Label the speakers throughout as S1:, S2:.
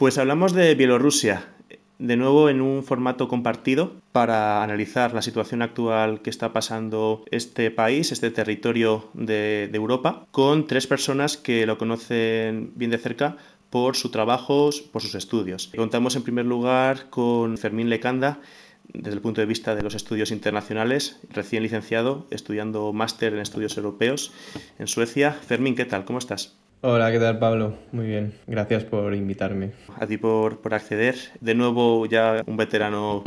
S1: Pues hablamos de Bielorrusia, de nuevo en un formato compartido para analizar la situación actual que está pasando este país, este territorio de, Europa, con tres personas que lo conocen bien de cerca por sus trabajos, por sus estudios. Contamos en primer lugar con Fermín Lecanda, desde el punto de vista de los estudios internacionales, recién licenciado, estudiando máster en estudios europeos en Suecia. Fermín, ¿qué tal? ¿Cómo estás?
S2: Hola, ¿qué tal Pablo? Muy bien, gracias por invitarme.
S1: A ti por, acceder. De nuevo ya un veterano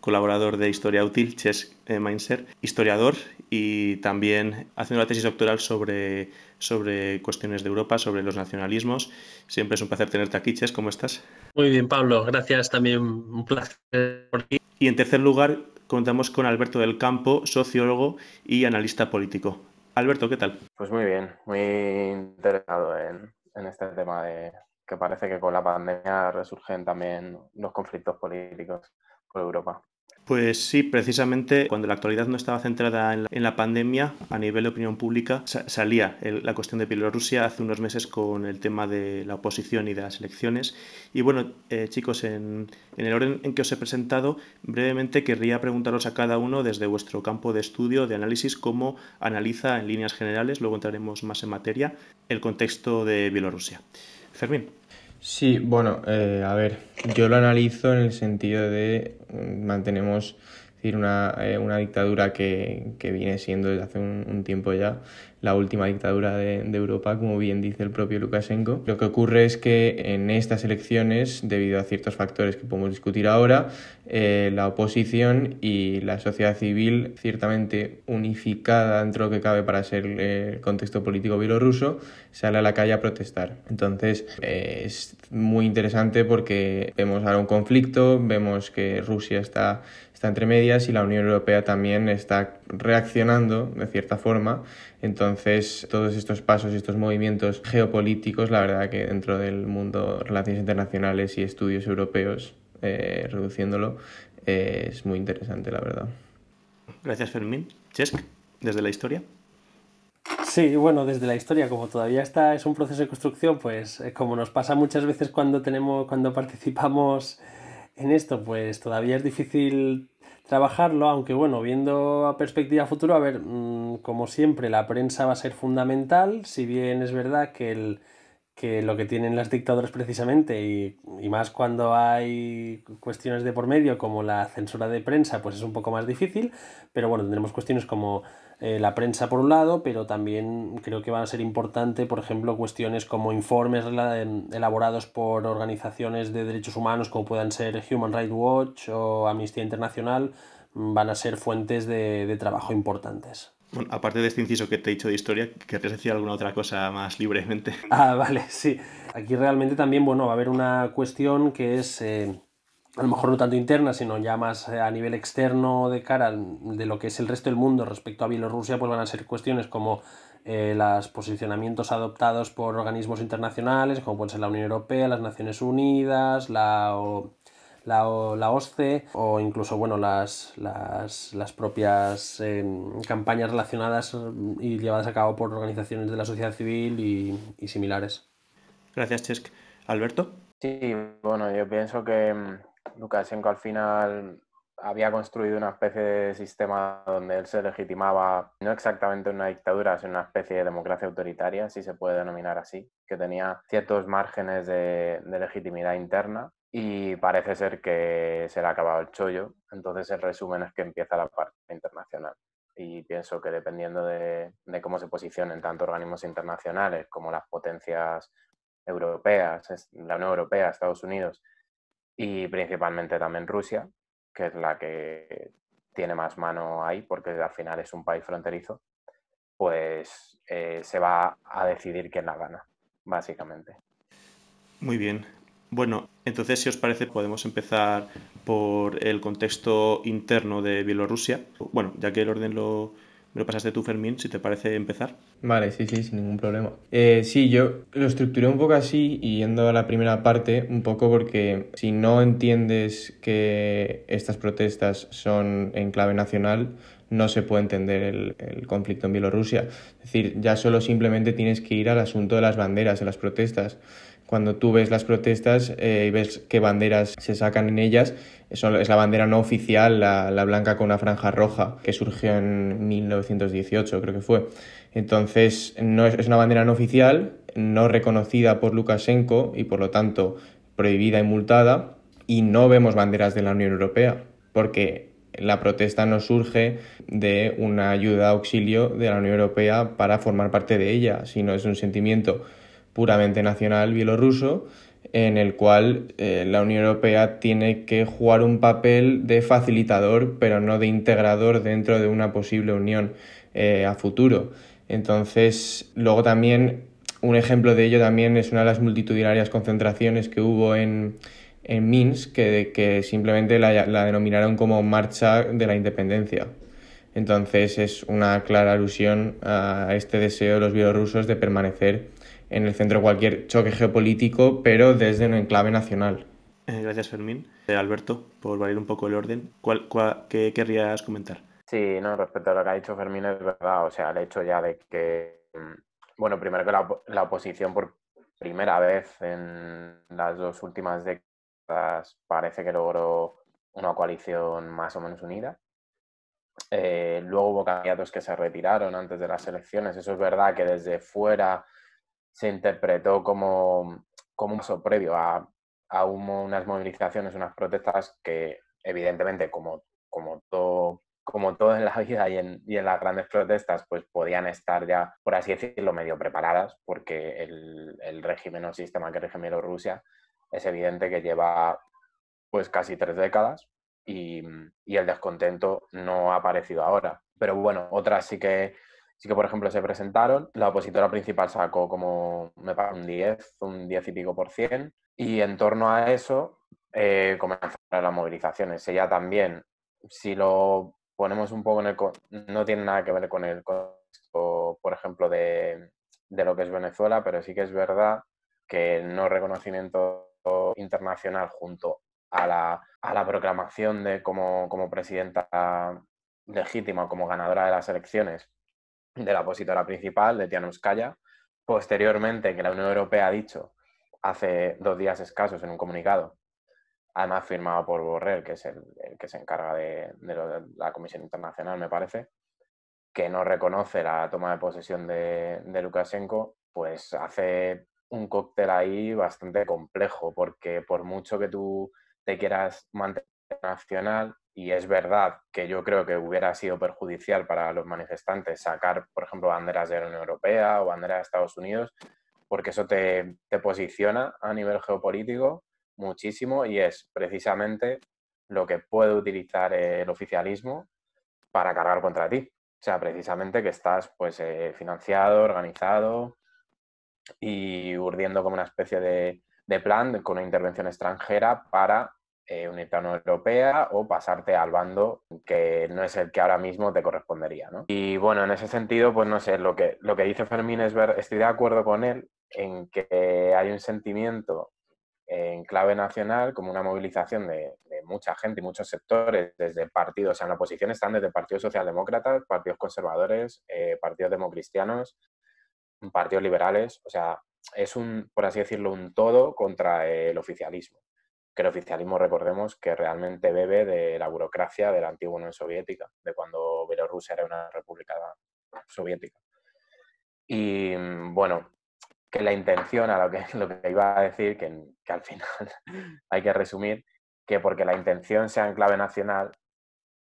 S1: colaborador de Historia Útil, Ches eh, Mainzer, historiador y también haciendo una tesis doctoral sobre, sobre cuestiones de Europa, sobre los nacionalismos. Siempre es un placer tenerte aquí, Chess. ¿cómo estás? Muy bien, Pablo, gracias, también un placer por ti. Y en tercer lugar, contamos con Alberto del Campo, sociólogo y analista político. Alberto, ¿qué tal? Pues muy
S3: bien, muy interesado en, este tema de que parece que con la pandemia resurgen también los conflictos políticos por Europa.
S1: Pues sí, precisamente cuando la actualidad no estaba centrada en la, pandemia, a nivel de opinión pública salía la cuestión de Bielorrusia hace unos meses con el tema de la oposición y de las elecciones. Y bueno, eh, chicos, en, en, el orden en que os he presentado, brevemente querría preguntaros a cada uno desde vuestro campo de estudio, de análisis, cómo analiza en líneas generales, luego entraremos más en materia, el contexto de Bielorrusia. Fermín. Sí,
S2: bueno, eh, a ver, yo lo analizo en el sentido de mm, mantenemos una, eh, una dictadura que, que, viene siendo desde hace un, tiempo ya la última dictadura de, Europa, como bien dice el propio Lukashenko. Lo que ocurre es que en estas elecciones, debido a ciertos factores que podemos discutir ahora, eh, la oposición y la sociedad civil, ciertamente unificada dentro de lo que cabe para ser el contexto político bielorruso, sale a la calle a protestar. Entonces eh, es muy interesante porque vemos ahora un conflicto, vemos que Rusia está está entre medias y la Unión Europea también está reaccionando de cierta forma. Entonces, todos estos pasos y estos movimientos geopolíticos, la verdad que dentro del mundo relaciones internacionales y estudios europeos, eh, reduciéndolo, eh, es muy interesante, la verdad.
S1: Gracias, Fermín. Chesk, desde la historia. Sí, bueno,
S4: desde la historia, como todavía está, es un proceso de construcción, pues eh, como nos pasa muchas veces cuando tenemos, cuando participamos en esto pues todavía es difícil trabajarlo, aunque bueno, viendo a perspectiva futuro a ver, mm, como siempre, la prensa va a ser fundamental, si bien es verdad que, el, que lo que tienen las dictaduras precisamente, y, y, más cuando hay cuestiones de por medio como la censura de prensa, pues es un poco más difícil, pero bueno, tendremos cuestiones como eh, la prensa por un lado, pero también creo que van a ser importantes, por ejemplo, cuestiones como informes elaborados por organizaciones de derechos humanos como puedan ser Human Rights Watch o Amnistía Internacional, mm, van a
S1: ser fuentes de, trabajo importantes. Bueno, aparte de este inciso que te he dicho de historia, ¿querrías decir alguna otra cosa más libremente?
S4: Ah, vale, sí. Aquí realmente también, bueno, va a haber una cuestión que es... Eh, a lo mejor no tanto interna, sino ya más eh, a nivel externo de cara de lo que es el resto del mundo respecto a Bielorrusia, pues van a ser cuestiones como eh, los posicionamientos adoptados por organismos internacionales, como pueden ser la Unión Europea, las Naciones Unidas, la, la, OSCE, o incluso bueno, las, las, propias em, campañas relacionadas mm, y llevadas a cabo por organizaciones de la sociedad civil y, y similares. Gracias, Chesk. Alberto. Sí,
S3: bueno, yo pienso que mm, Lukashenko al final había construido una especie de sistema donde él se legitimaba, no exactamente una dictadura, sino una especie de democracia autoritaria, si se puede denominar así, que tenía ciertos márgenes de, legitimidad interna y parece ser que se le ha acabado el chollo. Entonces el resumen es que empieza la parte internacional. Y pienso que dependiendo de cómo se posicionen tanto organismos internacionales como las potencias europeas, la Unión Europea, Estados Unidos, y principalmente también Rusia, que es la que tiene más mano ahí, porque al final es un país fronterizo, pues eh, se va a decidir quién la gana, básicamente.
S1: Muy bien. Bueno, entonces si os parece podemos empezar por el contexto interno de Bielorrusia. Bueno, ya que el orden lo, me lo pasaste tú, Fermín, si te parece empezar.
S2: Vale, sí, sí, sin ningún problema. Eh, sí, yo lo estructuré un poco así yendo a la primera parte, un poco porque si no entiendes que estas protestas son en clave nacional, no se puede entender el, el, conflicto en Bielorrusia. Es decir, ya solo simplemente tienes que ir al asunto de las banderas, de las protestas cuando tú ves las protestas eh, y ves qué banderas se sacan en ellas, es la bandera no oficial, la, blanca con una franja roja, que surgió en 1918, creo que fue. Entonces, no es, es una bandera no oficial, no reconocida por Lukashenko y por lo tanto prohibida y multada, y no vemos banderas de la Unión Europea, porque la protesta no surge de una ayuda auxilio de la Unión Europea para formar parte de ella, sino es un sentimiento puramente nacional bielorruso, en el cual eh, la Unión Europea tiene que jugar un papel de facilitador, pero no de integrador dentro de una posible unión eh, a futuro. Entonces, luego también, un ejemplo de ello también es una de las multitudinarias concentraciones que hubo en, Minsk, que, simplemente la denominaron como Marcha de la Independencia. Entonces es una clara alusión a este deseo de los bielorrusos de permanecer en el centro de cualquier choque geopolítico, pero desde un enclave nacional.
S1: Eh, gracias, Fermín. Eh, Alberto, por valer un poco el orden, ¿cuál, qué querrías comentar?
S3: Sí, no, respecto a lo que ha dicho Fermín, es verdad. O sea, el hecho ya de que, mm, bueno, primero que la oposición por primera vez en las dos últimas décadas parece que logró una coalición más o menos unida. Eh, luego hubo candidatos que se retiraron antes de las elecciones. Eso es verdad que desde fuera se interpretó como, como un paso previo a, a unas movilizaciones, unas protestas que evidentemente, como, como, todo, como en la vida y en, las grandes protestas, pues podían estar ya, por así decirlo, medio preparadas, porque el, régimen o sistema que rige Rusia es evidente que lleva pues casi tres décadas Mm, y, el descontento no ha aparecido ahora. Pero bueno, otras sí que, sí que, por ejemplo, se presentaron. La opositora principal sacó como me parece, un 10, un 10 y pico por cien. Y en torno a eso eh, comenzaron las movilizaciones. Ella también, si lo ponemos un poco en el... No tiene nada que ver con el contexto, por ejemplo, de, de lo que es Venezuela, pero sí que es verdad que el no reconocimiento internacional junto a la, proclamación de como, presidenta legítima, como ganadora de las elecciones de la opositora principal, de Tianuskaya. Posteriormente, que la Unión Europea ha dicho hace dos días escasos en un comunicado, además firmado por Borrell, que es el, que se encarga de, la Comisión Internacional, me parece, que no reconoce la toma de posesión de Lukashenko, pues hace un cóctel ahí bastante complejo, porque por mucho que tú te quieras mantener nacional. Y es verdad que yo creo que hubiera sido perjudicial para los manifestantes sacar, por ejemplo, banderas de la Unión Europea o banderas de Estados Unidos, porque eso te, posiciona a nivel geopolítico muchísimo y es precisamente lo que puede utilizar el oficialismo para cargar contra ti. O sea, precisamente que estás pues eh, financiado, organizado y urdiendo como una especie de, de plan con una intervención extranjera para eh, unirte a una Europea o pasarte al bando que no es el que ahora mismo te correspondería. Y bueno, en ese sentido, pues no sé, lo que, lo que dice Fermín es ver, estoy de acuerdo con él en que hay un sentimiento en clave nacional, como una movilización de, mucha gente y muchos sectores, desde partidos, o sea, en la oposición están desde partidos socialdemócratas, partidos conservadores, eh, partidos democristianos, partidos liberales, o sea, es un, por así decirlo, un todo contra el oficialismo. Que el oficialismo, recordemos, que realmente bebe de la burocracia de la antigua Unión Soviética, de cuando Bielorrusia era una república soviética. Y mm, bueno, que la intención, a lo que, lo que iba a decir, que, que al final hay que resumir, que porque la intención sea en clave nacional,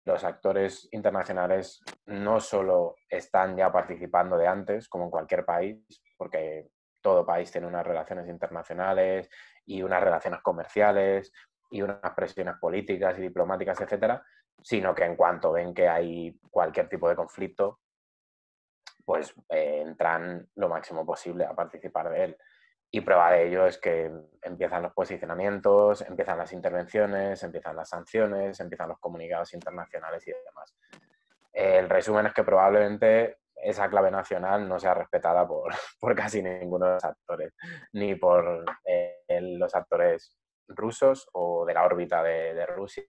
S3: los actores internacionales no solo están ya participando de antes, como en cualquier país, porque todo país tiene unas relaciones internacionales y unas relaciones comerciales y unas presiones políticas y diplomáticas, etcétera, sino que en cuanto ven que hay cualquier tipo de conflicto, pues eh, entran lo máximo posible a participar de él. Y prueba de ello es que empiezan los posicionamientos, empiezan las intervenciones, empiezan las sanciones, empiezan los comunicados internacionales y demás. El resumen es que probablemente esa clave nacional no sea respetada por, por casi ninguno de los actores, ni por eh, los actores rusos o de la órbita de Rusia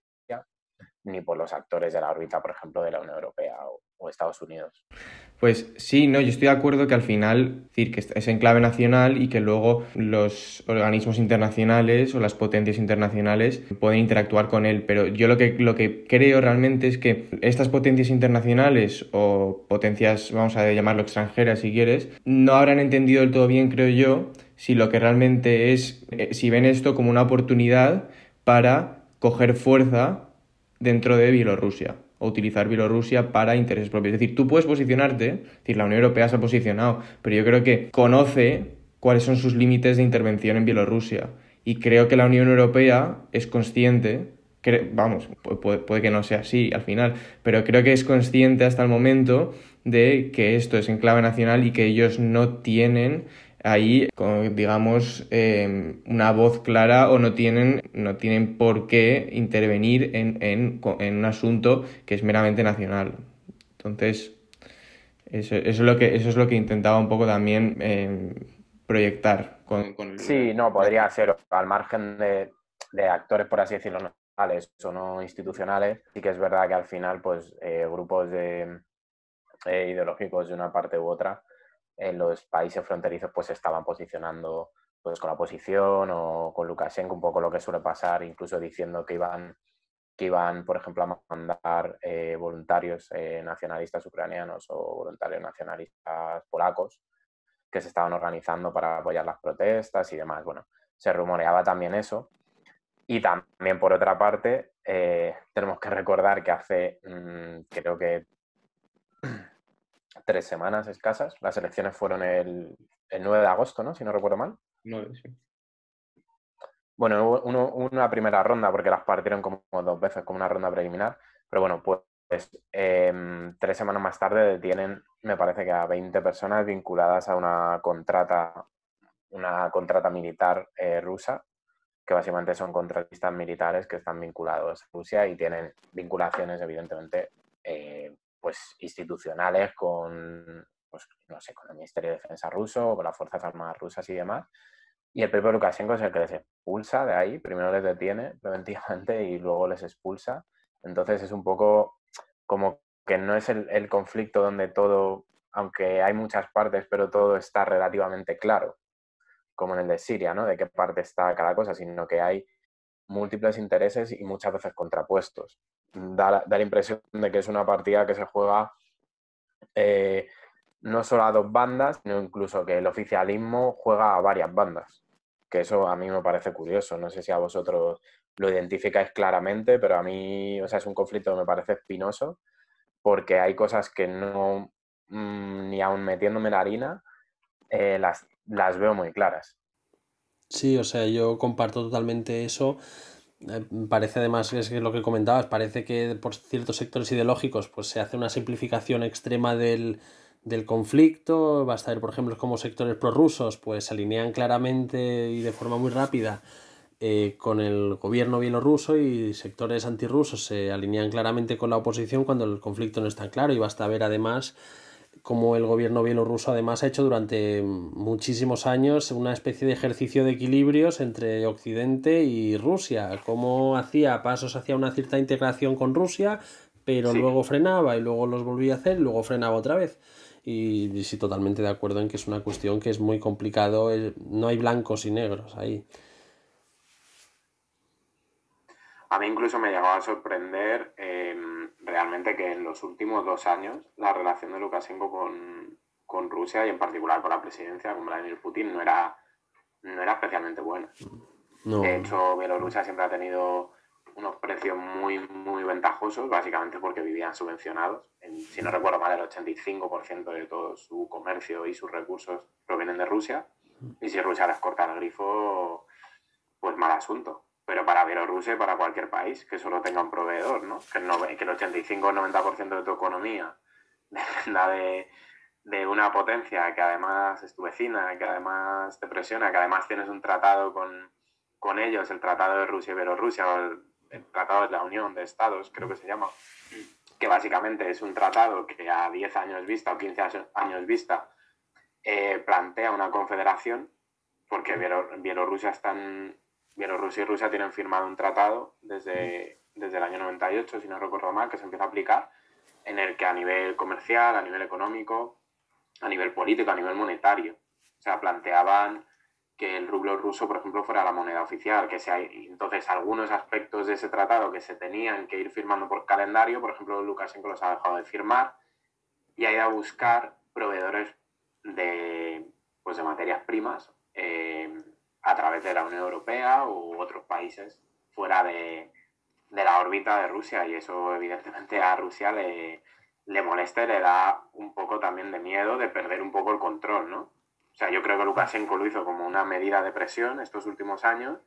S3: ni por los actores de la órbita, por ejemplo, de
S2: la Unión Europea o, Estados Unidos. Pues sí, no, yo estoy de acuerdo que al final, decir, que es en clave nacional y que luego los organismos internacionales o las potencias internacionales pueden interactuar con él, pero yo lo que, lo que creo realmente es que estas potencias internacionales o potencias, vamos a llamarlo extranjeras si quieres, no habrán entendido del todo bien, creo yo, si lo que realmente es, eh, si ven esto como una oportunidad para coger fuerza dentro de Bielorrusia o utilizar Bielorrusia para intereses propios. Es decir, tú puedes posicionarte, la Unión Europea se ha posicionado, pero yo creo que conoce cuáles son sus límites de intervención en Bielorrusia y creo que la Unión Europea es consciente vamos, puede, que no sea así al final, pero creo que es consciente hasta el momento de que esto es enclave nacional y que ellos no tienen ahí, con, digamos, em, una voz clara o no tienen, no tienen por qué intervenir en, en, un asunto que es meramente nacional. Entonces, eso, es, lo que, eso es lo que intentaba un poco también em, proyectar. Sí,
S3: no, podría ser al margen de, actores, por así decirlo, nacionales o no institucionales. Sí que es verdad que al final, pues, eh, grupos de, eh, ideológicos de una parte u otra en eh, los países fronterizos pues estaban posicionando pues con la oposición o con Lukashenko, un poco lo que suele pasar, incluso diciendo que iban, que iban por ejemplo, a mandar eh, voluntarios eh, nacionalistas ucranianos o voluntarios nacionalistas polacos que se estaban organizando para apoyar las protestas y demás. Bueno, se rumoreaba también eso. Y también, por otra parte, tenemos que recordar que hace, mm, creo que tres semanas escasas. Las elecciones fueron el, 9 de agosto, ¿no? Si no recuerdo mal. Bueno, uno, una primera ronda, porque las partieron como dos veces, como una ronda preliminar. Pero bueno, pues em, tres semanas más tarde detienen, me parece que a 20 personas vinculadas a una contrata, una contrata militar eh, rusa, que básicamente son contratistas militares que están vinculados a Rusia y tienen vinculaciones, evidentemente, eh, pues, institucionales con, pues, no sé, con el Ministerio de Defensa ruso, o con las Fuerzas Armadas rusas y demás. Y el propio Lukashenko es el que les expulsa de ahí, primero les detiene preventivamente y luego les expulsa. Entonces es un poco como que no es el, el conflicto donde todo, aunque hay muchas partes, pero todo está relativamente claro, como en el de Siria, ¿no? De qué parte está cada cosa, sino que hay múltiples intereses y muchas veces contrapuestos da, la impresión de que es una partida que se juega eh, no solo a dos bandas, sino incluso que el oficialismo juega a varias bandas. Que eso a mí me parece curioso. No sé si a vosotros lo identificáis claramente, pero a mí, o sea, es un conflicto que me parece espinoso porque hay cosas que no, mm, ni aun metiéndome la harina, eh, las, las veo muy claras.
S4: Sí, o sea, yo comparto totalmente eso. Eh, parece además, es lo que comentabas, parece que por ciertos sectores ideológicos pues se hace una simplificación extrema del, conflicto, basta ver por ejemplo como sectores prorrusos pues se alinean claramente y de forma muy rápida eh, con el gobierno bielorruso y sectores antirrusos se alinean claramente con la oposición cuando el conflicto no es tan claro y basta ver además como el gobierno bielorruso además ha hecho durante muchísimos años una especie de ejercicio de equilibrios entre Occidente y Rusia, como hacía pasos hacia una cierta integración con Rusia, pero luego frenaba y luego los volvía a hacer luego frenaba otra vez. Y, sí, totalmente de acuerdo en que es una cuestión que es muy complicado, eh, no hay blancos y negros ahí.
S3: A mí incluso me llegaba a sorprender... Eh realmente que en los últimos dos años la relación de Lukashenko con, con Rusia y en particular con la presidencia, con Vladimir Putin, no era, no era especialmente buena. De hecho, Bielorrusia siempre ha tenido unos precios muy, muy ventajosos, básicamente porque vivían subvencionados. si no recuerdo mal, el 85% de todo su comercio y sus recursos provienen de Rusia. Y si Rusia les corta el grifo, pues mal asunto pero para Bielorrusia y para cualquier país que solo tenga un proveedor, ¿no? Que el, 85 o 90% de tu economía dependa de, una potencia que además es tu vecina, que además te presiona, que además tienes un tratado con, con ellos, el tratado de Rusia y Bielorrusia, el, tratado de la Unión de Estados, creo que se llama, que básicamente es un tratado que a 10 años vista o 15 años vista eh, plantea una confederación, porque Bielorrusia está en, Bielorrusia y Rusia tienen firmado un tratado desde, desde el año 98, si no recuerdo mal, que se empieza a aplicar, en el que a nivel comercial, a nivel económico, a nivel político, a nivel monetario, o sea, planteaban que el rublo ruso, por ejemplo, fuera la moneda oficial, que sea, entonces algunos aspectos de ese tratado que se tenían que ir firmando por calendario, por ejemplo, Lukashenko los ha dejado de firmar y ha ido a buscar proveedores de, pues, de materias primas eh, a través de la Unión Europea u otros países fuera de, de la órbita de Rusia y eso evidentemente a Rusia le, le molesta y le da un poco también de miedo de perder un poco el control, ¿no? O sea, yo creo que Lukashenko lo hizo como una medida de presión estos últimos años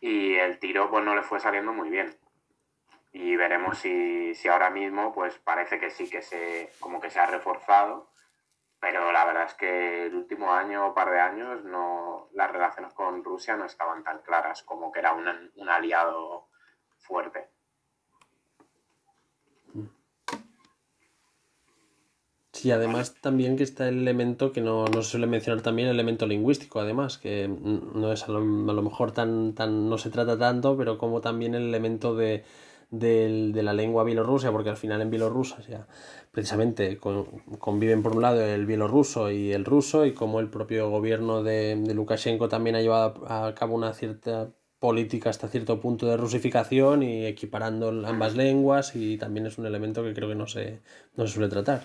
S3: y el tiro pues no le fue saliendo muy bien. Y veremos si, si ahora mismo pues parece que sí que se como que se ha reforzado pero la verdad es que el último año o par de años no, las relaciones con Rusia no estaban tan claras como que era un, aliado fuerte.
S4: Sí, además también que está el elemento que no, se suele mencionar también, el elemento lingüístico, además, que no es a lo, a lo mejor tan, tan, no se trata tanto, pero como también el elemento de, del, de la lengua bielorrusa, porque al final en Bielorrusia precisamente conviven por un lado el bielorruso y el ruso, y como el propio gobierno de, de Lukashenko también ha llevado a cabo una cierta política hasta cierto punto de rusificación y equiparando ambas lenguas y también es un elemento que creo que no se,
S2: no se suele tratar.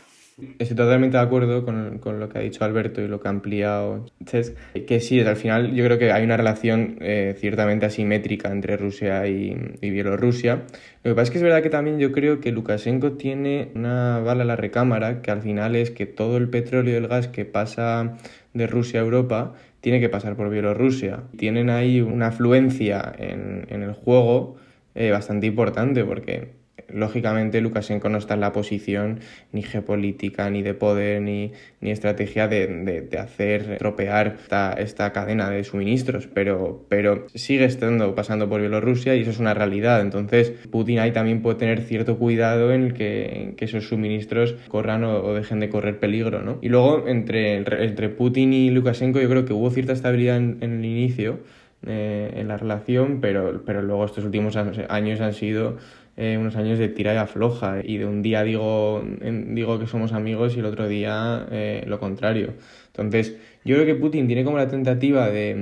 S2: Estoy totalmente de acuerdo con, lo que ha dicho Alberto y lo que ha ampliado. Entonces, que sí, al final yo creo que hay una relación eh, ciertamente asimétrica entre Rusia y, Bielorrusia. Lo que pasa es que es verdad que también yo creo que Lukashenko tiene una bala a la recámara, que al final es que todo el petróleo y el gas que pasa de Rusia a Europa tiene que pasar por Bielorrusia. Tienen ahí una afluencia en, el juego eh, bastante importante porque Lógicamente, Lukashenko no está en la posición ni geopolítica, ni de poder, ni, estrategia de, hacer tropear esta, cadena de suministros, pero, pero sigue estando pasando por Bielorrusia y eso es una realidad. Entonces, Putin ahí también puede tener cierto cuidado en que, esos suministros corran o, dejen de correr peligro. ¿no? Y luego, entre, entre Putin y Lukashenko, yo creo que hubo cierta estabilidad en, el inicio. Eh, en la relación, pero, pero luego estos últimos años han sido eh, unos años de tira y afloja y de un día digo, digo que somos amigos y el otro día eh, lo contrario. Entonces, yo creo que Putin tiene como la tentativa de,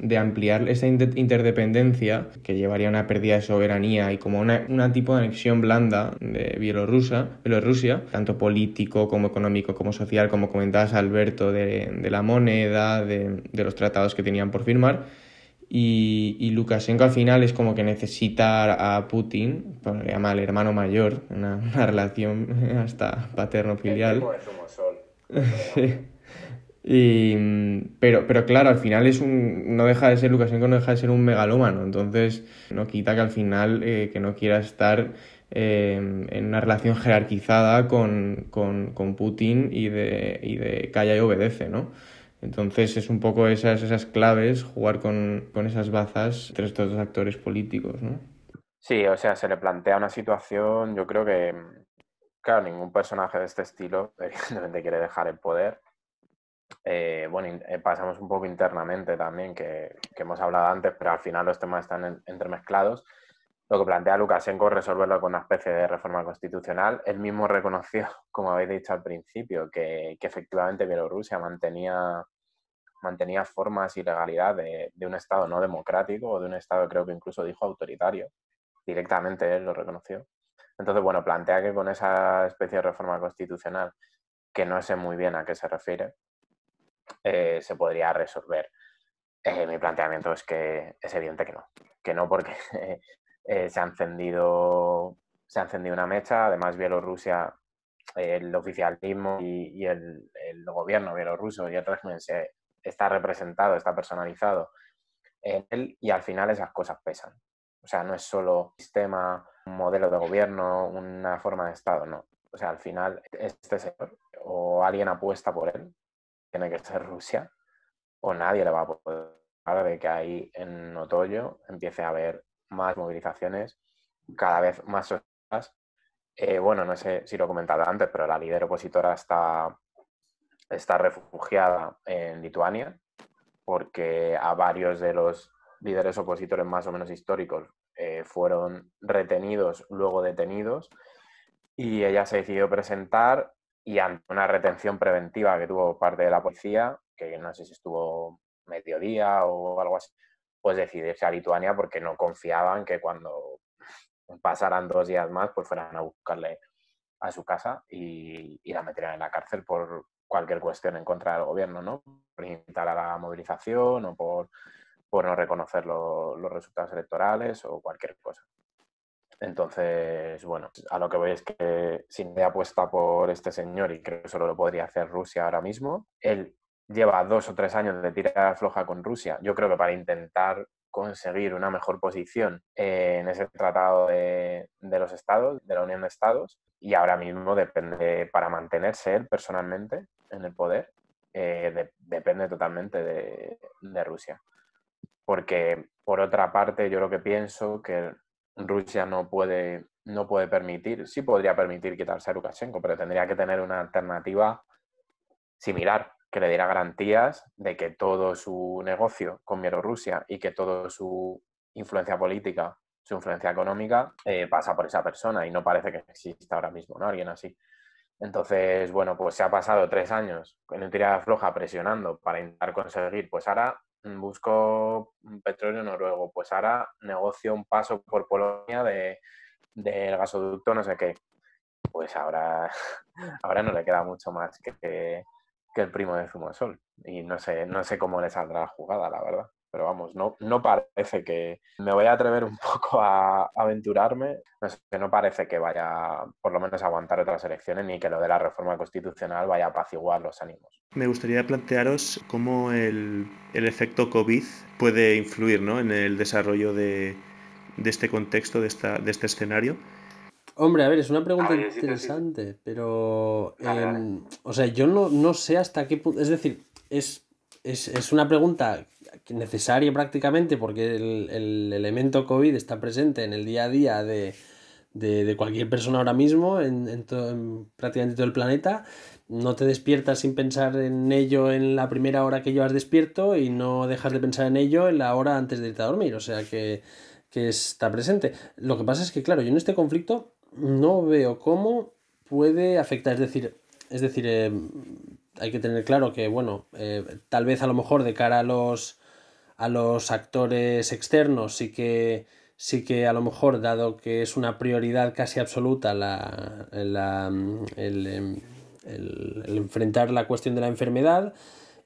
S2: mm, ampliar esa interdependencia que llevaría a una pérdida de soberanía y como una, tipo de anexión blanda de Bielorrusia, Bielorrusia, tanto político como económico como social, como comentabas Alberto, de, la moneda, de los tratados que tenían por firmar y, y, Lukashenko al final es como que necesita a Putin, bueno, le llama al hermano mayor, una, relación hasta paterno-filial. Y, pero, pero claro, al final es un, no deja de ser, Lukashenko no deja de ser un megalómano, entonces no quita que al final eh, que no quiera estar eh, en una relación jerarquizada con, Putin y de, y de calla y obedece, ¿no? Entonces es un poco esas, esas claves, jugar con, con esas bazas entre estos dos actores políticos, ¿no?
S3: Sí, o sea, se le plantea una situación, yo creo que, claro, ningún personaje de este estilo evidentemente quiere dejar el poder. Eh, bueno, eh, pasamos un poco internamente también, que, que, hemos hablado antes, pero al final los temas están entremezclados. Lo que plantea Lukashenko es resolverlo con una especie de reforma constitucional. Él mismo reconoció, como habéis dicho al principio, que, que efectivamente Bielorrusia mantenía mantenía formas y legalidad de, un Estado no democrático o de un Estado, creo que incluso dijo autoritario. Directamente él lo reconoció. Entonces, bueno, plantea que con esa especie de reforma constitucional, que no sé muy bien a qué se refiere, eh, se podría resolver. Eh, mi planteamiento es que es evidente que no, que no porque eh, se, ha encendido, se ha encendido una mecha, además Bielorrusia el oficialismo y, el, gobierno bielorruso y el régimen se está representado, está personalizado en él y al final esas cosas pesan. O sea, no es solo sistema, modelo de gobierno, una forma de Estado, no. O sea, al final este señor o alguien apuesta por él, tiene que ser Rusia, o nadie le va a poder hablar de que ahí en otoño empiece a haber más movilizaciones, cada vez más sociedades. Eh, bueno, no sé si lo he comentado antes, pero la líder opositora está está refugiada en Lituania porque a varios de los líderes opositores más o menos históricos eh, fueron retenidos, luego detenidos, y ella se decidió presentar y ante una retención preventiva que tuvo parte de la policía, que no sé si estuvo mediodía o algo así, pues decidió irse a Lituania porque no confiaban que cuando pasaran dos días más, pues fueran a buscarle a su casa y, y la metieran en la cárcel por, cualquier cuestión en contra del gobierno, ¿no? Por invitar a la movilización o por, no reconocer los resultados electorales o cualquier cosa. Entonces, bueno, a lo que voy es que sin me apuesta por este señor y creo que solo lo podría hacer Rusia ahora mismo. Él lleva dos o tres años de tirar floja con Rusia, yo creo que para intentar conseguir una mejor posición en ese tratado de, los estados, de la Unión de Estados, y ahora mismo depende, para mantenerse él personalmente en el poder, eh, depende totalmente de, Rusia. Porque, por otra parte, yo lo que pienso que Rusia no puede, no puede permitir, sí podría permitir quitarse a Lukashenko, pero tendría que tener una alternativa similar que le diera garantías de que todo su negocio con Bielorrusia y que toda su influencia política, su influencia económica, eh, pasa por esa persona y no parece que exista ahora mismo ¿no? alguien así. Entonces, bueno, pues se ha pasado tres años en tirada floja presionando para intentar conseguir, pues ahora mm, busco petróleo noruego, pues ahora negocio un paso por Polonia del de, gasoducto, no sé qué. Pues ahora, ahora no le queda mucho más que, que el primo de Zumo Sol. Y no sé, no sé cómo le saldrá la jugada, la verdad. Pero vamos, no, no parece que. Me voy a atrever un poco a aventurarme. No no parece que vaya, por lo menos, a aguantar otras elecciones ni que lo de la reforma constitucional vaya a apaciguar los ánimos.
S1: Me gustaría plantearos cómo el, efecto COVID puede influir ¿no? en el desarrollo de, de este contexto, de, esta, de este escenario. Hombre, a ver, es una ah, pregunta
S4: interesante, pero. Em, o sea, yo no, sé hasta qué punto. Es decir, es, es, una pregunta necesaria prácticamente porque el, elemento COVID está presente en el día a día de, cualquier persona ahora mismo, en, prácticamente todo el planeta. No te despiertas sin pensar en ello en la primera hora que llevas despierto y no dejas de pensar en ello en la hora antes de irte a dormir. O sea que está presente. Lo que pasa es que, claro, yo en este conflicto no veo cómo puede afectar. Es decir, es decir eh, hay que tener claro que, bueno, eh, tal vez a lo mejor de cara a los, a los actores externos sí que, sí que a lo mejor, dado que es una prioridad casi absoluta la, em, el enfrentar la cuestión de la enfermedad,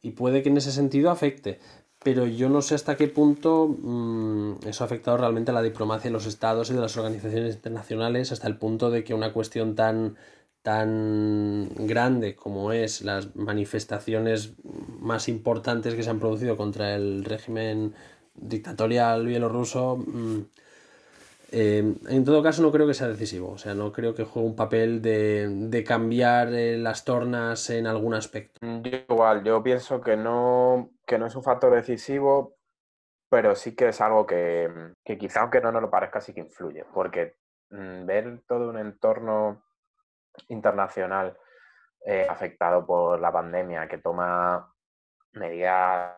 S4: y puede que en ese sentido afecte pero yo no sé hasta qué punto mm, eso ha afectado realmente a la diplomacia de los estados y de las organizaciones internacionales hasta el punto de que una cuestión tan, tan grande como es las manifestaciones más importantes que se han producido contra el régimen dictatorial bielorruso mm, eh, en todo caso, no creo que sea decisivo. O sea, no creo que juegue un papel de, cambiar eh, las tornas en algún aspecto. Mm, yo igual, yo pienso que no,
S3: no es un factor decisivo, pero sí que es algo que, quizá, aunque no nos lo parezca, sí que influye. Porque mm, ver todo un entorno internacional eh, afectado por la pandemia que toma medidas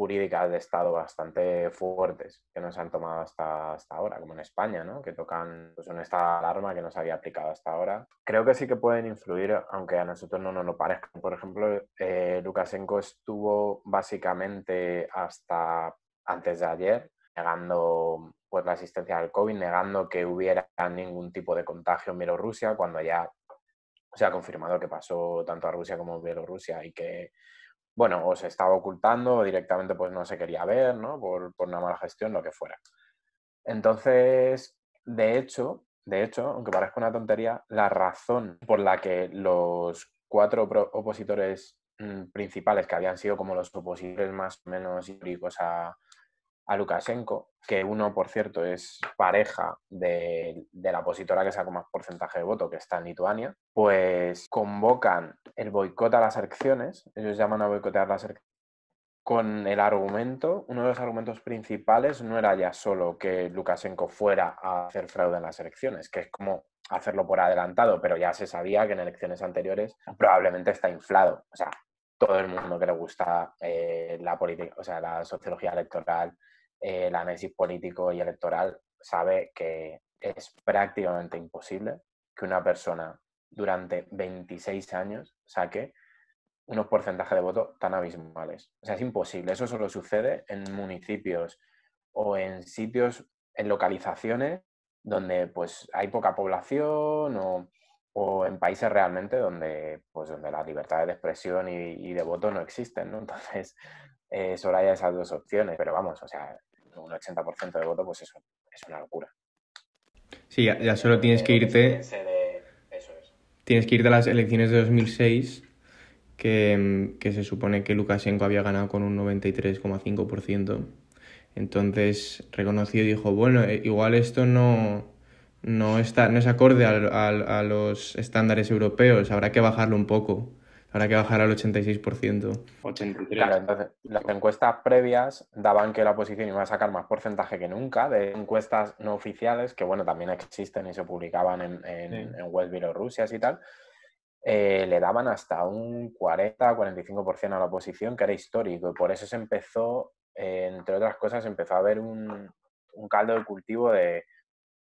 S3: jurídicas de Estado bastante fuertes que nos han tomado hasta, hasta ahora, como en España, ¿no? que tocan pues, un estado de alarma que no se había aplicado hasta ahora. Creo que sí que pueden influir, aunque a nosotros no nos lo parezca. Por ejemplo, eh, Lukashenko estuvo básicamente hasta antes de ayer negando pues, la existencia del COVID, negando que hubiera ningún tipo de contagio en Bielorrusia, cuando ya se ha confirmado que pasó tanto a Rusia como a Bielorrusia y que bueno, o se estaba ocultando o directamente pues no se quería ver, ¿no? Por, una mala gestión, lo que fuera. Entonces, de hecho, de hecho, aunque parezca una tontería, la razón por la que los cuatro opositores mm, principales que habían sido como los opositores más o menos históricos a, a Lukashenko, que uno, por cierto, es pareja de, la opositora que sacó más porcentaje de voto, que está en Lituania, pues convocan el boicot a las elecciones, ellos llaman a boicotear las elecciones, con el argumento, uno de los argumentos principales no era ya solo que Lukashenko fuera a hacer fraude en las elecciones, que es como hacerlo por adelantado, pero ya se sabía que en elecciones anteriores probablemente está inflado. O sea, todo el mundo que le gusta eh, la política, o sea, la sociología electoral, eh, el análisis político y electoral sabe que es prácticamente imposible que una persona durante 26 años saque unos porcentajes de voto tan abismales. O sea, es imposible. Eso solo sucede en municipios o en sitios, en localizaciones donde pues hay poca población o, en países realmente donde, pues, donde las libertades de expresión y, de voto no existen, ¿no? Entonces, eh, solo hay esas dos opciones. Pero vamos, o sea, un 80% de voto, pues eso es una
S2: locura. Sí, ya, solo tienes que eh, irte. Tienes que irte a las elecciones de 2006, que, que se supone que Lukashenko había ganado con un 93,5%. Entonces reconoció y dijo, bueno, eh, igual esto no, no, está, no es acorde a los estándares europeos, habrá que bajarlo un poco ahora que bajar al 86%.
S3: las encuestas previas daban que la oposición iba a sacar más porcentaje que nunca de encuestas no oficiales, que bueno, también existen y se publicaban en, en, sí. y tal. Eh, le daban hasta un 40-45% a la oposición, que era histórico, y por eso se empezó, eh, entre otras cosas, empezó a ver un, caldo de cultivo de,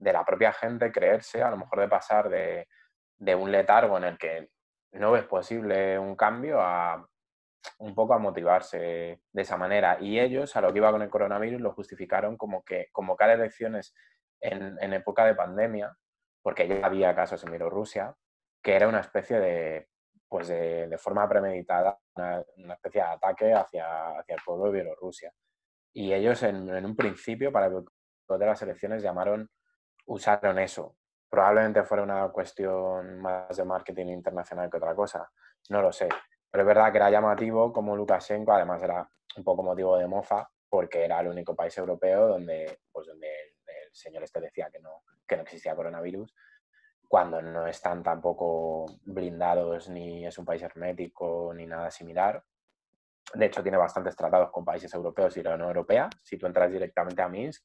S3: la propia gente creerse, a lo mejor de pasar de, de un letargo en el que no es posible un cambio a un poco a motivarse de esa manera. Y ellos, a lo que iba con el coronavirus, lo justificaron como que convocar elecciones en, época de pandemia, porque ya había casos en Bielorrusia, que era una especie de, pues de, forma premeditada, una, especie de ataque hacia, hacia el pueblo de Bielorrusia. Y ellos en, un principio, para poder las elecciones, llamaron, usaron eso, Probablemente fuera una cuestión más de marketing internacional que otra cosa, no lo sé. Pero es verdad que era llamativo como Lukashenko, además era un poco motivo de mofa, porque era el único país europeo donde, pues donde el, señor este decía que no, que no existía coronavirus, cuando no están tampoco blindados ni es un país hermético ni nada similar. De hecho, tiene bastantes tratados con países europeos y la Unión Europea. Si tú entras directamente a Minsk,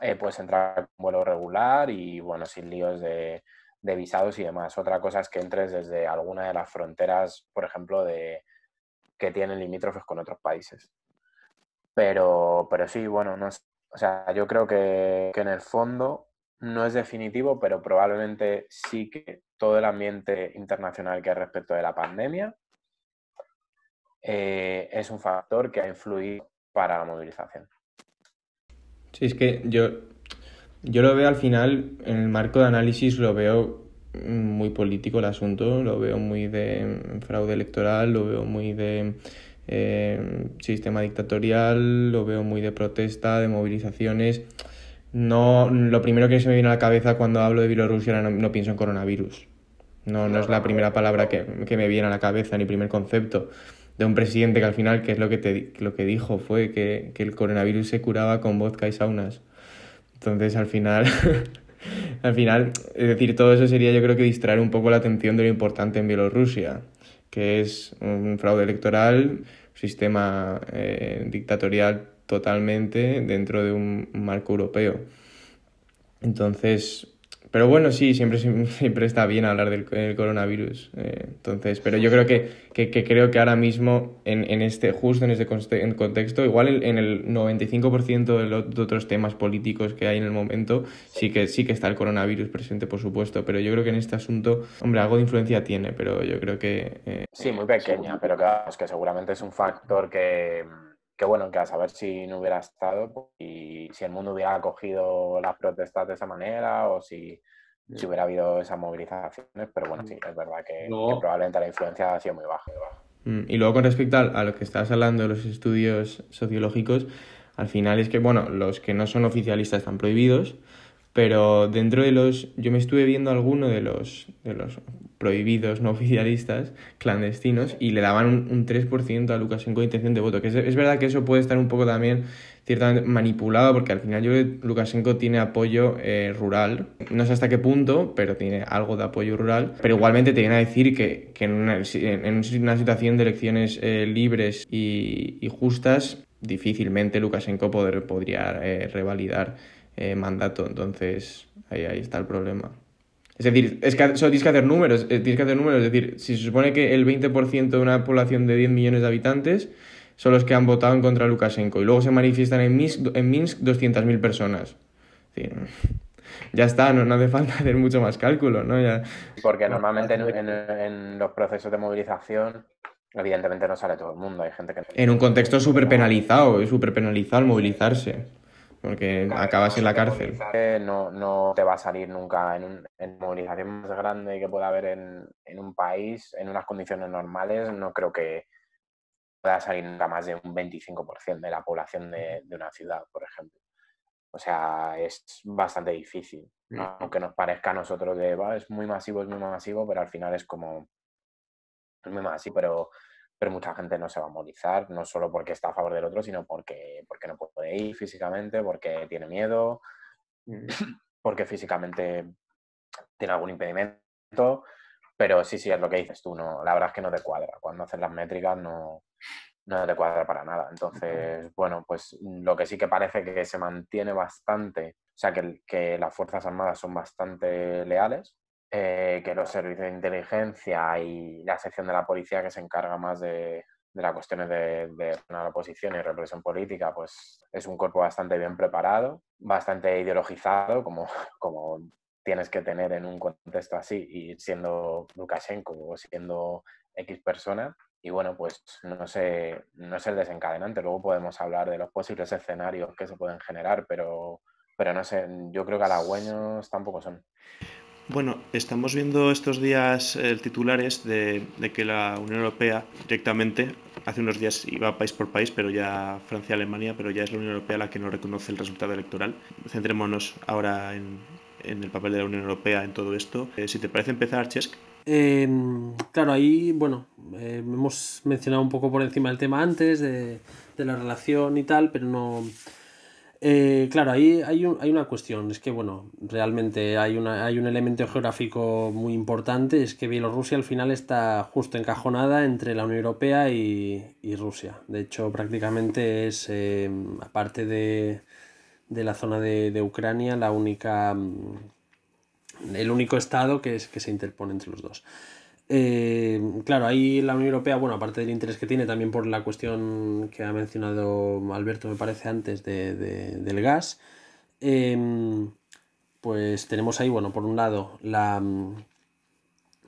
S3: eh, puedes entrar en vuelo regular y bueno, sin líos de, visados y demás. Otra cosa es que entres desde alguna de las fronteras, por ejemplo, de que tienen limítrofes con otros países. Pero, sí, bueno, no o sea, yo creo que, en el fondo no es definitivo, pero probablemente sí que todo el ambiente internacional que hay respecto de la pandemia eh, es un factor que
S2: ha influido para
S3: la movilización.
S2: Sí, es que yo, yo lo veo al final, en el marco de análisis lo veo muy político el asunto, lo veo muy de fraude electoral, lo veo muy de eh, sistema dictatorial, lo veo muy de protesta, de movilizaciones. No, lo primero que se me viene a la cabeza cuando hablo de Bielorrusia no, pienso en coronavirus. No, no es la primera palabra que, que me viene a la cabeza, ni primer concepto un presidente que al final, que es lo que, te, lo que dijo, fue que, el coronavirus se curaba con vodka y saunas. Entonces, al final, al final, es decir, todo eso sería yo creo que distraer un poco la atención de lo importante en Bielorrusia, que es un fraude electoral, un sistema eh, dictatorial totalmente dentro de un marco europeo. Entonces, pero bueno, sí, siempre, siempre está bien hablar del, coronavirus. Eh, entonces, pero yo creo que, que, creo que ahora mismo, en, en este, justo en este contexto, igual en, el 95% de, los, otros temas políticos que hay en el momento, sí que, sí que está el coronavirus presente, por supuesto. Pero yo creo que en este asunto, hombre, algo de influencia tiene, pero yo creo que... Eh,
S3: sí, muy pequeña, pero claro, es que seguramente es un factor que mm, que bueno, que a saber si no hubiera estado y si el mundo hubiera acogido las protestas de esa manera o si, hubiera habido esas movilizaciones, pero bueno, sí, es verdad que, probablemente la influencia ha sido muy baja.
S2: Mm, y luego con respecto a lo que estás hablando de los estudios sociológicos, al final es que, bueno, los que no son oficialistas están prohibidos, pero dentro de los, yo me estuve viendo alguno de los prohibidos, no oficialistas, clandestinos, y le daban un, 3% a Lukashenko de intención de voto. Que es, es, verdad que eso puede estar un poco también ciertamente manipulado, porque al final yo creo que Lukashenko tiene apoyo eh, rural. No sé hasta qué punto, pero tiene algo de apoyo rural. Pero igualmente te viene a decir que, que en, una, en, una, situación de elecciones eh, libres y, justas, difícilmente Lukashenko poder, podría eh, revalidar mandato. Entonces, ahí, ahí está el problema. Es decir, es que, tienes que hacer números, eh, tienes que hacer números, es decir, si se supone que el 20% de una población de 10 millones de habitantes son los que han votado en contra de Lukashenko y luego se manifiestan en Minsk, en Minsk 200.000 personas. ya está, no, hace falta hacer mucho más cálculo, ¿no? Porque normalmente en,
S3: los procesos de movilización, evidentemente no sale todo el mundo, hay gente que... En un
S2: contexto súper penalizado, es súper penalizado el movilizarse porque acabas en la cárcel.
S3: No, te va a salir nunca en, un, movilización más grande que pueda haber en, un país, en unas condiciones normales, no creo que pueda salir nunca más de un 25% de la población de, una ciudad, por ejemplo. O sea, es bastante difícil, mm. aunque nos parezca a nosotros que es muy masivo, es muy masivo, pero al final es como, es muy masivo, pero pero mucha gente no se va a movilizar, no solo porque está a favor del otro, sino porque, porque no puede ir físicamente, porque tiene miedo, porque físicamente tiene algún impedimento. Pero sí, sí, es lo que dices tú, no, la verdad es que no te cuadra. Cuando haces las métricas no, te cuadra para nada. Entonces, bueno, pues lo que sí que parece que se mantiene bastante, o sea, que, que las Fuerzas Armadas son bastante leales eh, que los servicios de inteligencia y la sección de la policía que se encarga más de, las cuestiones de, la oposición y represión política, pues es un cuerpo bastante bien preparado, bastante ideologizado, como, como tienes que tener en un contexto así, y siendo Lukashenko o siendo X persona. Y bueno, pues no sé, no es el desencadenante. Luego podemos hablar de los posibles escenarios que se pueden generar, pero, pero no sé, yo creo que halagüeños tampoco son.
S1: Bueno, estamos viendo estos días eh, titulares de, que la Unión Europea directamente, hace unos días iba país por país, pero ya Francia, Alemania, pero ya es la Unión Europea la que no reconoce el resultado electoral. Centrémonos ahora en, el papel de la Unión Europea en todo esto. Eh, si te parece empezar, Chesk. Em,
S4: claro, ahí, bueno, em, hemos mencionado un poco por encima el tema antes de, de la relación y tal, pero no eh, claro, ahí hay, una cuestión, es que bueno, realmente hay, un elemento geográfico muy importante, es que Bielorrusia al final está justo encajonada entre la Unión Europea y, Rusia. De hecho, prácticamente es, em, aparte de, la zona de, Ucrania, la única, mm, el único estado que se interpone entre los dos. Eh, claro, ahí la Unión Europea, bueno, aparte del interés que tiene también por la cuestión que ha mencionado Alberto, me parece antes, de, de, del gas, em, pues tenemos ahí, bueno, por un lado, la,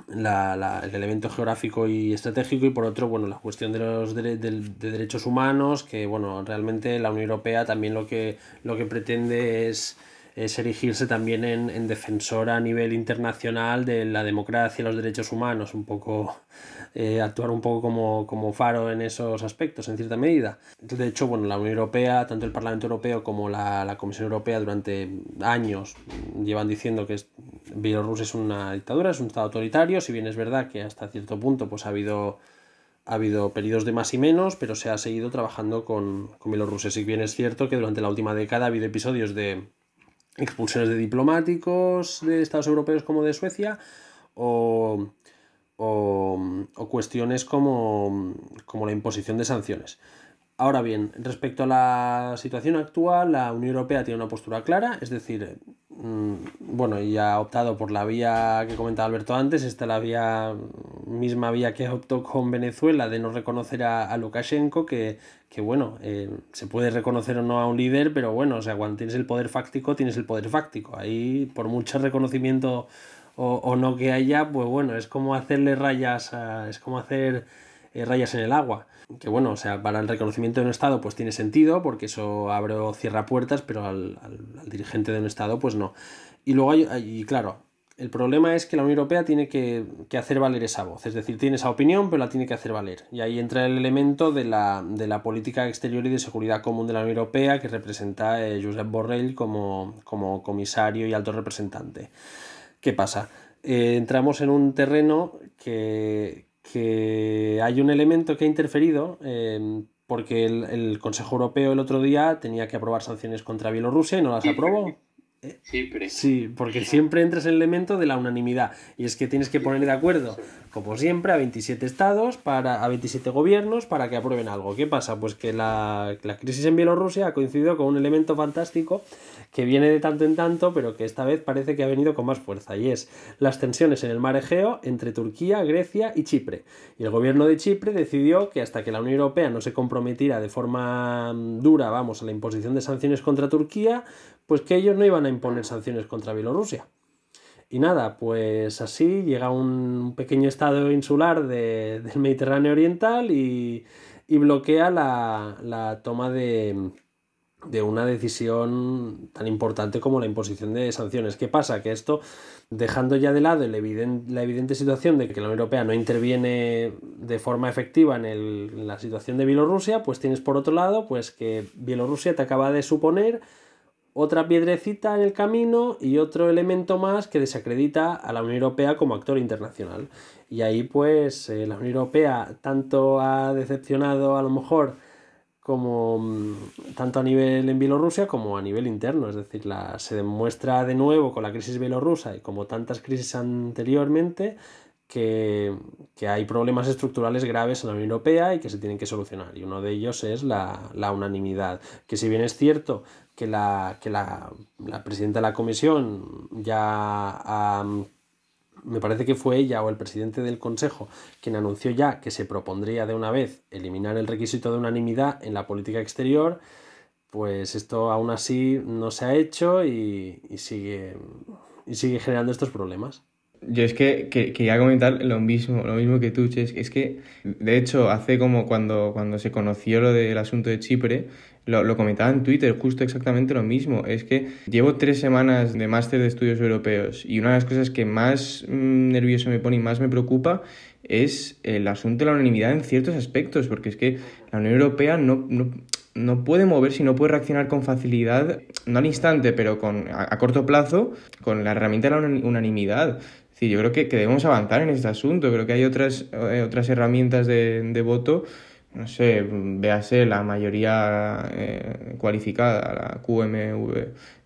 S4: la, la, el elemento geográfico y estratégico y por otro, bueno, la cuestión de los de, de derechos humanos, que, bueno, realmente la Unión Europea también lo que, lo que pretende es es erigirse también en, en defensora a nivel internacional de la democracia y los derechos humanos, un poco eh, actuar un poco como, como, faro en esos aspectos, en cierta medida. De hecho, bueno, la Unión Europea, tanto el Parlamento Europeo como la, Comisión Europea durante años llevan diciendo que Bielorrusia es una dictadura, es un Estado autoritario, si bien es verdad que hasta cierto punto pues, ha habido ha habido periodos de más y menos, pero se ha seguido trabajando con, con Bielorrusia. Si bien es cierto que durante la última década ha habido episodios de, expulsiones de diplomáticos de estados europeos como de Suecia o, cuestiones como la imposición de sanciones. Ahora bien, respecto a la situación actual, la Unión Europea tiene una postura clara, es decir, mm, bueno, y ha optado por la vía que comentaba Alberto antes, esta la vía, mm, misma vía que optó con Venezuela de no reconocer a, Lukashenko, que, que bueno, eh, se puede reconocer o no a un líder, pero bueno, o sea, cuando tienes el poder fáctico, tienes el poder fáctico. Ahí, por mucho reconocimiento o, no que haya, pues bueno, es como hacerle rayas, es como hacer eh, rayas en el agua. Que bueno, o sea, para el reconocimiento de un Estado pues tiene sentido porque eso abre o cierra puertas, pero al, dirigente de un Estado pues no. Y luego hay, y claro, el problema es que la Unión Europea tiene que, hacer valer esa voz, es decir, tiene esa opinión, pero la tiene que hacer valer. Y ahí entra el elemento de la, política exterior y de seguridad común de la Unión Europea que representa eh, Josep Borrell como, comisario y alto representante. ¿Qué pasa? Eh, entramos en un terreno que, que hay un elemento que ha interferido em, porque el, el, Consejo Europeo el otro día tenía que aprobar sanciones contra Bielorrusia y no las aprobó. Sí, porque siempre entras en el elemento de la unanimidad. Y es que tienes que poner de acuerdo, como siempre, a 27 estados, para, a 27 gobiernos para que aprueben algo. ¿Qué pasa? Pues que la, la crisis en Bielorrusia ha coincidido con un elemento fantástico que viene de tanto en tanto, pero que esta vez parece que ha venido con más fuerza. Y es las tensiones en el mar Egeo entre Turquía, Grecia y Chipre. Y el gobierno de Chipre decidió que hasta que la Unión Europea no se comprometiera de forma dura, vamos, a la imposición de sanciones contra Turquía, pues que ellos no iban a imponer sanciones contra Bielorrusia. Y nada, pues así llega un pequeño estado insular del Mediterráneo Oriental y, bloquea la, toma de, una decisión tan importante como la imposición de sanciones. ¿Qué pasa? Que esto, dejando ya de lado la evidente situación de que la Unión Europea no interviene de forma efectiva en, la situación de Bielorrusia, pues tienes por otro lado pues que Bielorrusia te acaba de suponer otra piedrecita en el camino y otro elemento más que desacredita a la Unión Europea como actor internacional. Y ahí pues eh, la Unión Europea tanto ha decepcionado a lo mejor como mm, tanto a nivel en Bielorrusia como a nivel interno, es decir, la, se demuestra de nuevo con la crisis bielorrusa y como tantas crisis anteriormente que, hay problemas estructurales graves en la Unión Europea y que se tienen que solucionar. Y uno de ellos es la, unanimidad. Que si bien es cierto que la, presidenta de la Comisión ya me parece que fue ella o el presidente del Consejo quien anunció ya que se propondría de una vez eliminar el requisito de unanimidad en la política exterior, pues esto aún así no se ha hecho y, y sigue
S2: generando estos problemas. Yo es que, quería comentar lo mismo, lo mismo que tú, Ches. Es que, de hecho, hace como cuando, cuando se conoció lo del asunto de Chipre, lo, comentaba en Twitter, justo exactamente lo mismo. Es que llevo tres semanas de máster de estudios europeos y una de las cosas que más mm, nervioso me pone y más me preocupa es el asunto de la unanimidad en ciertos aspectos, porque es que la Unión Europea no, no, puede moverse y no puede reaccionar con facilidad, no al instante, pero con, a corto plazo, con la herramienta de la unanimidad sí yo creo que, debemos avanzar en este asunto. Creo que hay otras, eh, otras herramientas de, de, voto. No sé, véase la mayoría eh, cualificada, la QMV,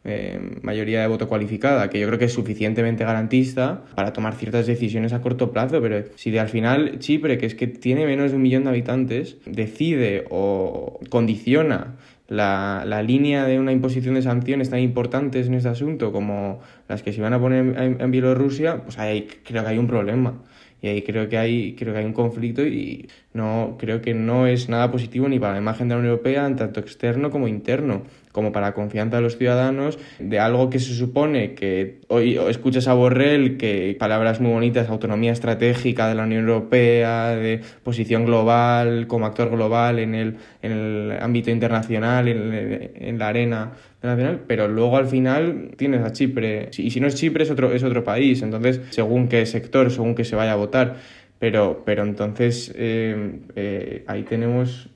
S2: eh, mayoría de voto cualificada, que yo creo que es suficientemente garantista para tomar ciertas decisiones a corto plazo, pero si de al final Chipre, que es que tiene menos de un millón de habitantes, decide o condiciona la, la, línea de una imposición de sanciones tan importantes en este asunto como las que se van a poner en, Bielorrusia, pues ahí creo que hay un problema. Y ahí creo que hay, creo que hay un conflicto y no, creo que no es nada positivo ni para la imagen de la Unión Europea, tanto externo como interno como para confianza de los ciudadanos, de algo que se supone que hoy escuchas a Borrell, que palabras muy bonitas, autonomía estratégica de la Unión Europea, de posición global, como actor global en el, en el ámbito internacional, en, la arena internacional, pero luego al final tienes a Chipre, y si no es Chipre es otro, es otro país, entonces según qué sector, según que se vaya a votar, pero, pero entonces eh, eh, ahí tenemos,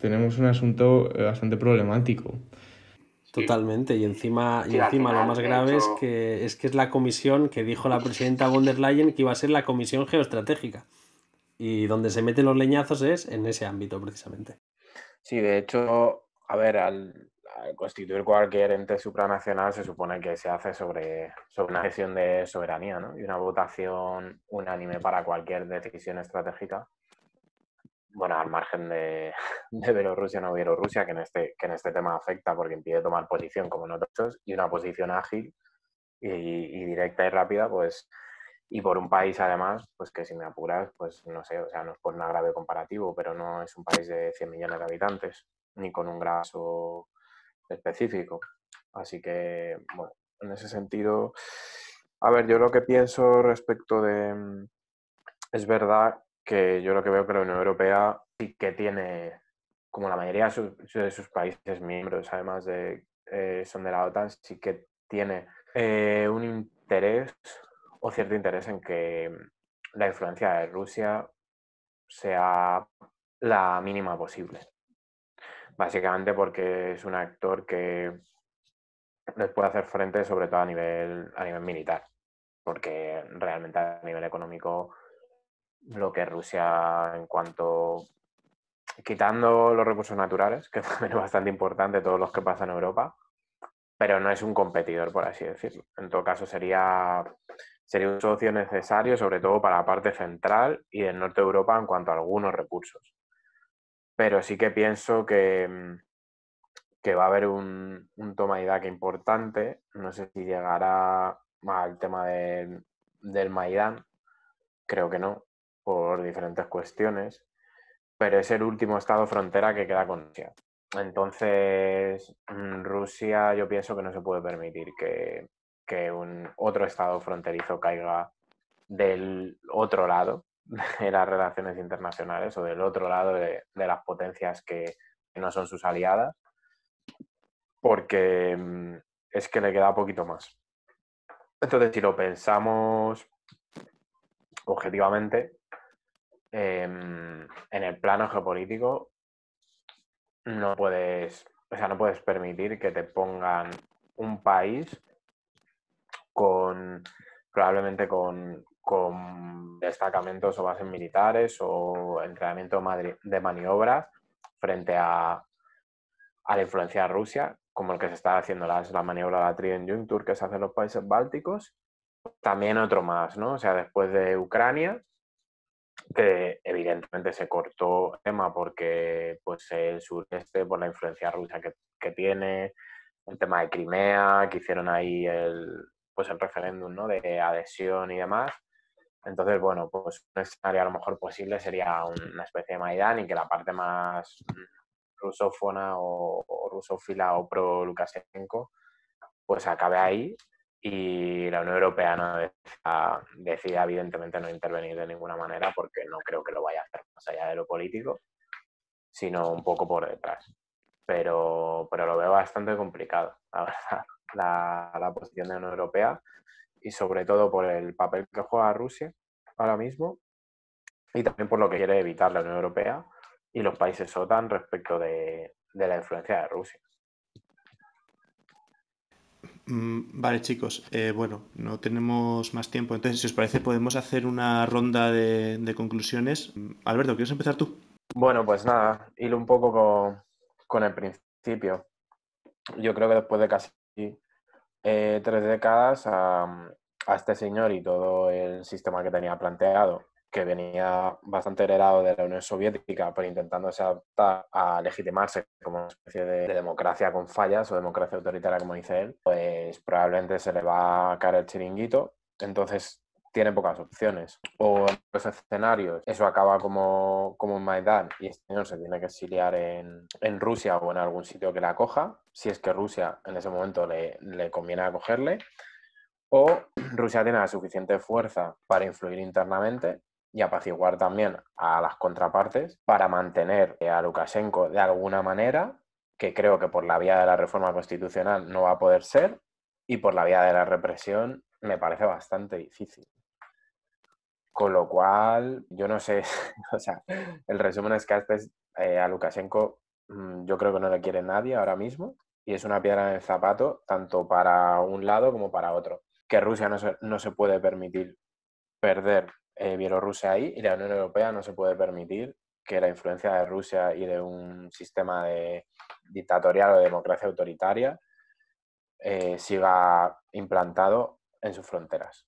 S2: tenemos un asunto eh, bastante problemático.
S4: Totalmente, y encima, y encima lo más grave es, que, es que es la comisión que dijo la presidenta von der Leyen que iba a ser la comisión geoestratégica. Y donde se meten los leñazos es en ese ámbito, precisamente. Sí, de hecho,
S3: a ver, al, constituir cualquier ente supranacional se supone que se hace sobre, sobre una gestión de soberanía ¿no? y una votación unánime para cualquier decisión estratégica bueno, al margen de, de Bielorrusia o no Bielorrusia, que en, este, que en este tema afecta porque impide tomar posición como nosotros, y una posición ágil y, directa y rápida, pues, y por un país además, pues que si me apuras, pues no sé, o sea, no es por nada grave comparativo, pero no es un país de 100 millones de habitantes, ni con un graso específico. Así que, bueno, en ese sentido, a ver, yo lo que pienso respecto de... Mm, es verdad que yo lo que veo que la Unión Europea sí que tiene, como la mayoría de sus, países miembros, además de eh, son de la OTAN, sí que tiene eh, un interés o cierto interés en que la influencia de Rusia sea la mínima posible. Básicamente porque es un actor que les puede hacer frente sobre todo a nivel, a nivel militar, porque realmente a nivel económico lo que Rusia en cuanto quitando los recursos naturales, que también es bastante importante, todos los que pasan en Europa, pero no es un competidor, por así decirlo. En todo caso, sería, sería un socio necesario, sobre todo para la parte central y del norte de Europa en cuanto a algunos recursos. Pero sí que pienso que, que va a haber un, un toma y daca importante. No sé si llegará al tema del Maidán, creo que no, por diferentes cuestiones, pero es el último estado frontera que queda con Rusia. Entonces, mm, Rusia yo pienso que no se puede permitir que, que un otro estado fronterizo caiga del otro lado de las relaciones internacionales o del otro lado de, las potencias que, que no son sus aliadas, porque mm, es que le queda poquito más. Entonces, si lo pensamos objetivamente, Em, en el plano geopolítico no puedes, o sea, no puedes permitir que te pongan un país con probablemente con, destacamentos o bases militares o entrenamiento de maniobras frente a, la influencia de Rusia, como el que se está haciendo la maniobra de la Juncture que se hace en los países
S2: bálticos.
S3: También otro más, ¿no? O sea, después de Ucrania, que evidentemente se cortó el tema porque pues, el sureste, por la influencia rusa que, tiene, el tema de Crimea, que hicieron ahí el, pues, el referéndum ¿no? de adhesión y demás. Entonces, bueno, pues un escenario a lo mejor posible sería una especie de Maidán y que la parte más rusófona o, rusófila o pro Lukashenko pues acabe ahí y la Unión Europea no decide evidentemente no intervenir de ninguna manera porque no creo que lo vaya a hacer más allá de lo político, sino un poco por detrás. Pero, pero lo veo bastante complicado, la la, posición de la Unión Europea y sobre todo por el papel que juega Rusia ahora mismo y también por lo que quiere evitar la Unión Europea y los países OTAN respecto de la influencia de Rusia.
S1: Mm, vale chicos, eh, bueno, no tenemos más tiempo, entonces si os parece podemos hacer una ronda de, conclusiones. Mm, Alberto, ¿quieres empezar tú?
S3: Bueno, pues nada, ir un poco con, el principio. Yo creo que después de casi eh, tres décadas a, este señor y todo el sistema que tenía planteado que venía bastante heredado de la Unión Soviética, pero intentándose adaptar a legitimarse como una especie de, democracia con fallas o democracia autoritaria, como dice él, pues probablemente se le va a caer el chiringuito. Entonces tiene pocas opciones. O en los escenarios, eso acaba como, como en Maidán y este señor se tiene que exiliar en, en, Rusia o en algún sitio que la acoja, si es que Rusia en ese momento le, le conviene acogerle. O Rusia tiene la suficiente fuerza para influir internamente y apaciguar también a las contrapartes para mantener a Lukashenko de alguna manera, que creo que por la vía de la reforma constitucional no va a poder ser, y por la vía de la represión me parece bastante difícil. Con lo cual, yo no sé, o sea, el resumen es que a, eh, a Lukashenko mm, yo creo que no le quiere nadie ahora mismo y es una piedra en el zapato tanto para un lado como para otro. Que Rusia no se, no se puede permitir perder eh, Bielorrusia ahí y la Unión Europea no se puede permitir que la influencia de Rusia y de un sistema de dictatorial o de democracia autoritaria eh, siga implantado en sus fronteras.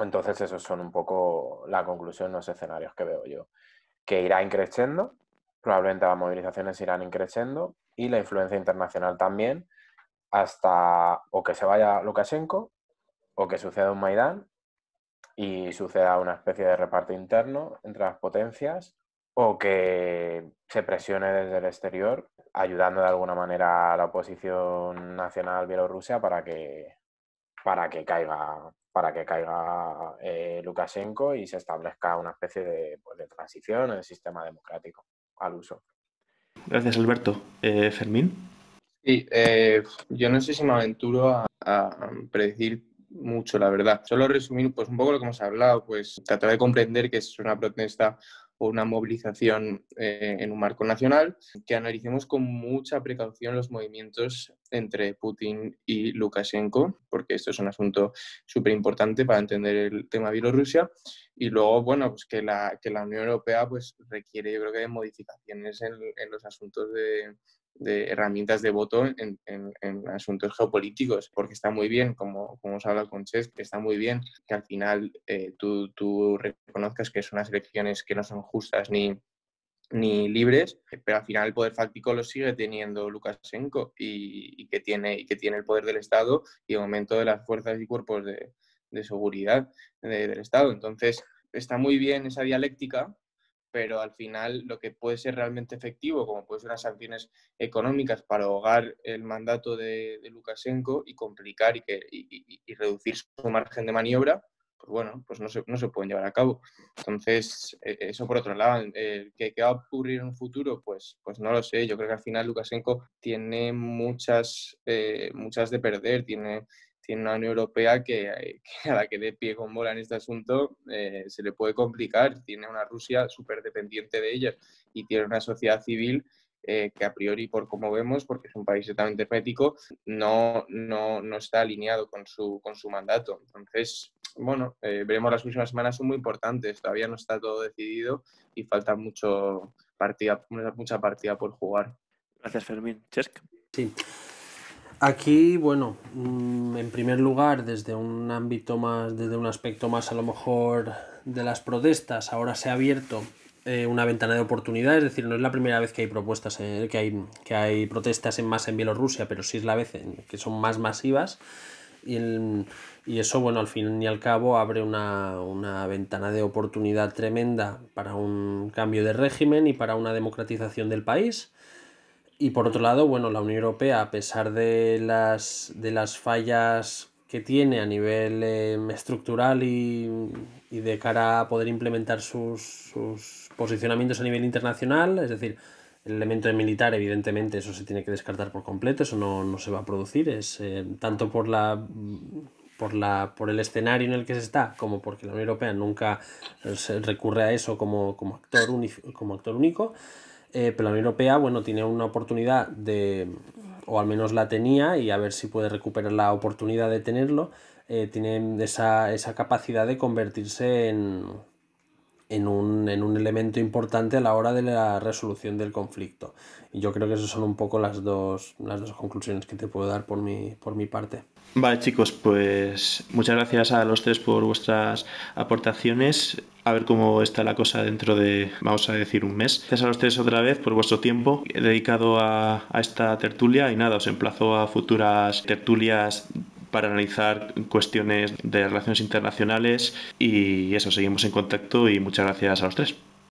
S3: Entonces, esos son un poco la conclusión, los escenarios que veo yo. Que irá increciendo, probablemente las movilizaciones irán increciendo y la influencia internacional también, hasta o que se vaya Lukashenko o que suceda un Maidán y suceda una especie de reparto interno entre las potencias o que se presione desde el exterior, ayudando de alguna manera a la oposición nacional bielorrusa para que, para que caiga, para que caiga eh, Lukashenko y se establezca una especie de,
S2: pues, de transición en el sistema democrático al uso.
S1: Gracias, Alberto. Eh, Fermín.
S2: Sí, eh, yo no sé si me aventuro a, a predecir mucho, la verdad. Solo resumir pues, un poco lo que hemos hablado, pues tratar de comprender que es una protesta o una movilización eh, en un marco nacional, que analicemos con mucha precaución los movimientos entre Putin y Lukashenko, porque esto es un asunto súper importante para entender el tema de Bielorrusia. Y luego, bueno, pues que la, que la Unión Europea pues, requiere, yo creo que, de modificaciones en los asuntos de, de herramientas de voto en, asuntos geopolíticos, porque está muy bien, como, como os habla con que está muy bien que al final eh, tú, reconozcas que son unas elecciones que no son justas ni, ni libres, pero al final el poder fáctico lo sigue teniendo Lukashenko y, que tiene, y que tiene el poder del Estado y el aumento de las fuerzas y cuerpos de, seguridad del Estado. Entonces, está muy bien esa dialéctica, pero al final lo que puede ser realmente efectivo, como pueden ser las sanciones económicas para ahogar el mandato de, Lukashenko y complicar y, reducir su margen de maniobra, pues bueno, pues no se, no se pueden llevar a cabo. Entonces, e, eso por otro lado, ¿qué, va a ocurrir en un futuro? Pues, pues no lo sé, yo creo que al final Lukashenko tiene muchas, eh, muchas de perder, tiene tiene una Unión Europea eh, que, a la que dé pie con bola en este asunto eh, se le puede complicar. Tiene una Rusia súper dependiente de ella y tiene una sociedad civil eh, que a priori, por como vemos, porque es un país totalmente hermético, no, no, no, está alineado con su, con su mandato. Entonces, bueno, veremos las últimas semanas, son muy importantes, todavía no está todo decidido y falta mucho partida, mucha partida por jugar. Gracias, Fermín. Sí.
S4: Aquí, bueno, mm, en primer lugar, desde un ámbito más, desde un aspecto más a lo mejor de las protestas, ahora se ha abierto eh, una ventana de oportunidad, es decir, no es la primera vez que hay propuestas, eh, que, hay, protestas en masa en Bielorrusia, pero sí es la vez en que son más masivas. Y, eso, bueno, al fin y al cabo abre una, una, ventana de oportunidad tremenda para un cambio de régimen y para una democratización del país. Y por otro lado, bueno, la Unión Europea, a pesar de las, de las fallas que tiene a nivel em, estructural y, y, de cara a poder implementar sus, sus, posicionamientos a nivel internacional, es decir, el elemento militar, evidentemente, eso se tiene que descartar por completo, eso no, no se va a producir, es em, tanto por la por, la, por el escenario en el que se está, como porque la Unión Europea nunca eh, se recurre a eso como, como, actor, como actor único. Eh, pero la Unión Europea, bueno, tiene una oportunidad de, o al menos la tenía, y a ver si puede recuperar la oportunidad de tenerlo, eh, tiene esa, esa capacidad de convertirse en, en un, elemento importante a la hora de la resolución del conflicto. Y yo creo que esas son un poco las
S1: dos, dos conclusiones que te puedo dar por mi, por mi parte. Vale chicos, pues muchas gracias a los tres por vuestras aportaciones. A ver cómo está la cosa dentro de, vamos a decir, un mes. Gracias a los tres otra vez por vuestro tiempo dedicado a, a esta tertulia y nada, os emplazo a futuras tertulias para analizar cuestiones de relaciones internacionales y eso, seguimos en contacto y muchas gracias a los tres.